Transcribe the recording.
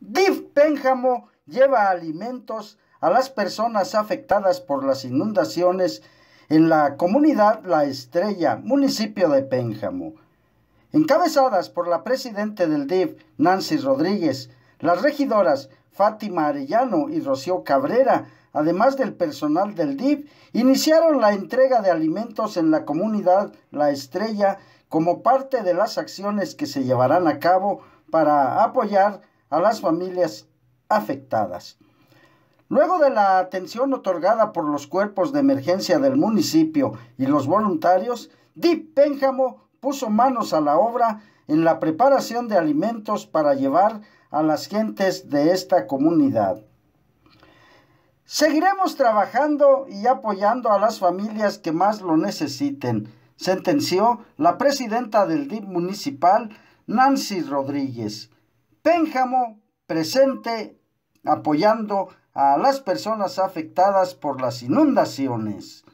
DIF Pénjamo lleva alimentos a las personas afectadas por las inundaciones en la comunidad La Estrella, municipio de Pénjamo. Encabezadas por la presidente del DIF, Nancy Rodríguez, las regidoras Fátima Arellano y Rocío Cabrera, además del personal del DIF, iniciaron la entrega de alimentos en la comunidad La Estrella como parte de las acciones que se llevarán a cabo para apoyar a las familias afectadas. Luego de la atención otorgada por los cuerpos de emergencia del municipio y los voluntarios, Dip Pénjamo puso manos a la obra en la preparación de alimentos para llevar a las gentes de esta comunidad. Seguiremos trabajando y apoyando a las familias que más lo necesiten, sentenció la presidenta del DIP municipal, Nancy Rodríguez. Pénjamo presente apoyando a las personas afectadas por las inundaciones.